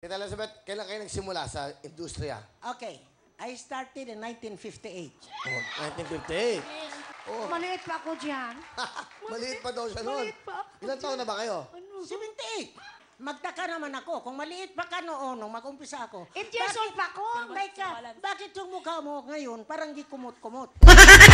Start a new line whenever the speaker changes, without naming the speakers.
Tita Elizabeth, kailan kayo nagsimula sa industriya? Okay. I started in 1958. Oh,
1958. Oh. Maliit pa ako dyan. maliit pa daw siya noon. Ilan taon na ba kayo? Ano? 78. Magtaka naman ako. Kung maliit pa ka noon, nung mag-umpisa ako. Eight years old pa ako. bakit yung mukha mo ngayon parang
gikumot-kumot?